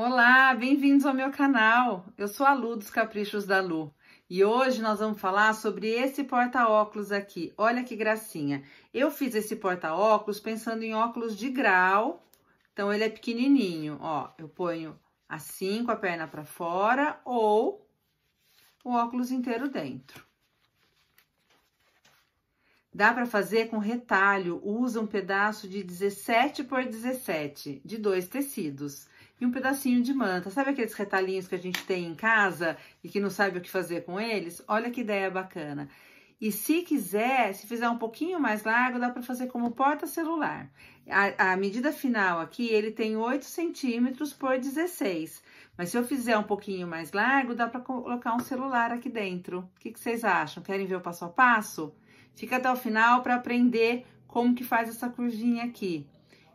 Olá, bem-vindos ao meu canal. Eu sou a Lu dos Caprichos da Lu e hoje nós vamos falar sobre esse porta-óculos aqui. Olha que gracinha. Eu fiz esse porta-óculos pensando em óculos de grau, então ele é pequenininho. Ó, eu ponho assim com a perna para fora ou o óculos inteiro dentro. Dá para fazer com retalho, usa um pedaço de 17 por 17 de dois tecidos e um pedacinho de manta. Sabe aqueles retalhinhos que a gente tem em casa e que não sabe o que fazer com eles? Olha que ideia bacana. E se quiser, se fizer um pouquinho mais largo, dá para fazer como porta-celular. A, a, medida final aqui, ele tem 8 centímetros por 16. Mas se eu fizer um pouquinho mais largo, dá para colocar um celular aqui dentro. O que, que vocês acham? Querem ver o passo a passo? Fica até o final para aprender como que faz essa curvinha aqui.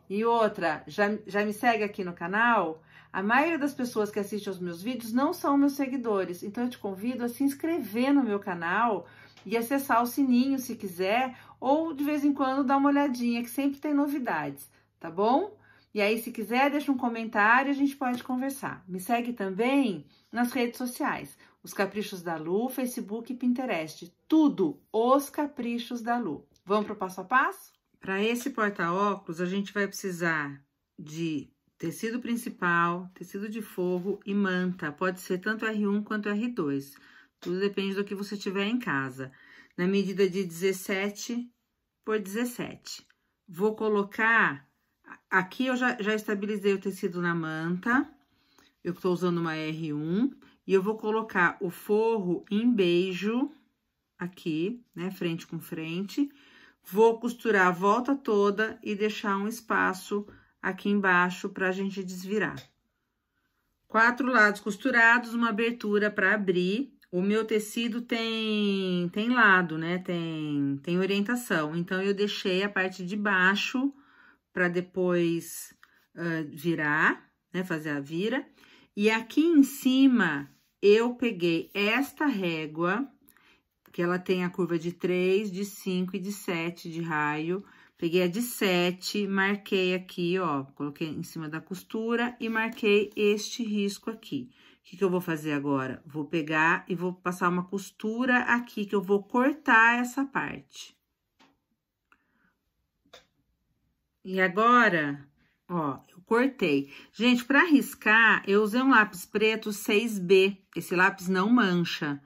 E outra, já, já me segue aqui no canal? A maioria das pessoas que assistem aos meus vídeos não são meus seguidores, então eu te convido a se inscrever no meu canal e acessar o sininho se quiser, ou de vez em quando dar uma olhadinha, que sempre tem novidades, tá bom? E aí, se quiser, deixa um comentário e a gente pode conversar. Me segue também nas redes sociais, Os Caprichos da Lu, Facebook e Pinterest. Tudo Os Caprichos da Lu. Vamos para o passo a passo? Para esse porta-óculos, a gente vai precisar de tecido principal, tecido de forro e manta. Pode ser tanto R1 quanto R2. Tudo depende do que você tiver em casa. Na medida de 17 por 17. Vou colocar... Aqui eu já, já estabilizei o tecido na manta. Eu estou usando uma R1. E eu vou colocar o forro em beijo aqui, né? Frente com frente Vou costurar a volta toda e deixar um espaço aqui embaixo para a gente desvirar. Quatro lados costurados, uma abertura para abrir. O meu tecido tem tem lado, né? Tem tem orientação. Então eu deixei a parte de baixo para depois uh, virar, né? Fazer a vira. E aqui em cima eu peguei esta régua que ela tem a curva de 3, de 5 e de 7 de raio. Peguei a de 7, marquei aqui, ó, coloquei em cima da costura e marquei este risco aqui. O que, que eu vou fazer agora? Vou pegar e vou passar uma costura aqui, que eu vou cortar essa parte. E agora, Ó, eu cortei. Gente, para riscar, eu usei um lápis preto 6B. Esse lápis não mancha.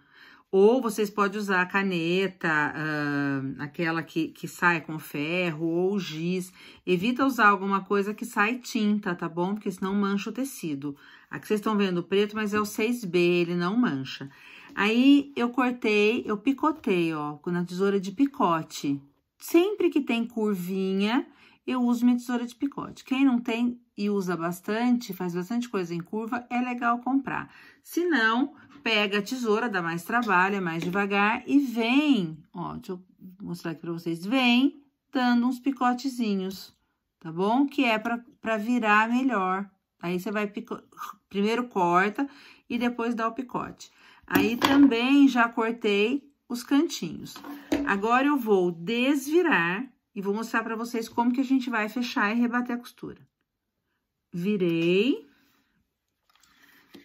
Ou vocês podem usar a caneta, uh, aquela que, que sai com ferro ou giz. Evita usar alguma coisa que sai tinta, tá bom? Porque senão mancha o tecido. Aqui vocês estão vendo o preto, mas é o 6B, ele não mancha. Aí, eu cortei, eu picotei, ó, na tesoura de picote. Sempre que tem curvinha, eu uso minha tesoura de picote. Quem não tem e usa bastante, faz bastante coisa em curva, é legal comprar. Se não, pega a tesoura, dá mais trabalho, é mais devagar e vem, ó, deixa eu mostrar aqui pra vocês, vem dando uns picotezinhos, tá bom? Que é pra, pra virar melhor. Aí você vai, pico... primeiro corta e depois dá o picote. Aí também já cortei os cantinhos. Agora eu vou desvirar e vou mostrar pra vocês como que a gente vai fechar e rebater a costura. Virei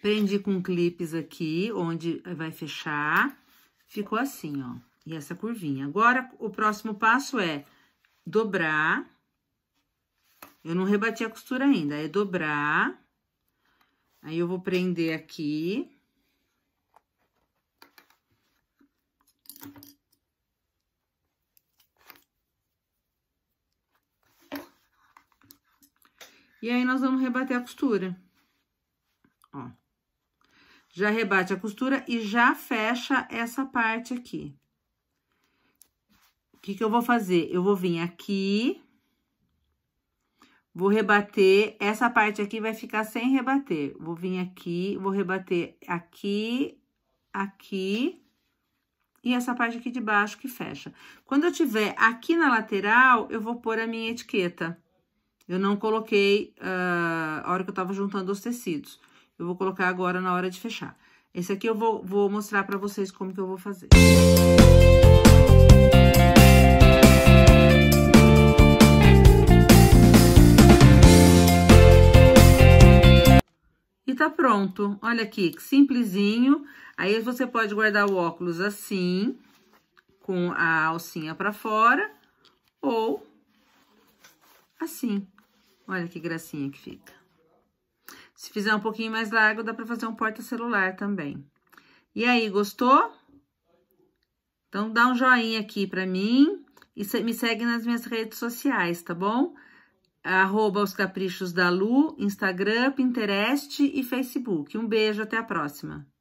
Prendi com clipes aqui, onde vai fechar. Ficou assim, ó. E essa curvinha. Agora, o próximo passo é dobrar. Eu não rebati a costura ainda. É dobrar. Aí, eu vou prender aqui. E aí, nós vamos rebater a costura. Ó já rebate a costura e já fecha essa parte aqui. O que que eu vou fazer? Eu vou vir aqui, vou rebater, essa parte aqui vai ficar sem rebater. Vou vir aqui, vou rebater aqui, aqui e essa parte aqui de baixo que fecha. Quando eu tiver aqui na lateral, eu vou pôr a minha etiqueta. Eu não coloquei uh, a hora que eu tava juntando os tecidos. Eu vou colocar agora na hora de fechar. Esse aqui eu vou, vou mostrar pra vocês como que eu vou fazer. E tá pronto. Olha aqui, simplesinho. Aí você pode guardar o óculos assim, com a alcinha pra fora, ou assim. Olha que gracinha que fica. Se fizer um pouquinho mais largo, dá pra fazer um porta-celular também. E aí, gostou? Então, dá um joinha aqui pra mim e me segue nas minhas redes sociais, tá bom? Arroba os caprichos da Lu, Instagram, Pinterest e Facebook. Um beijo, até a próxima!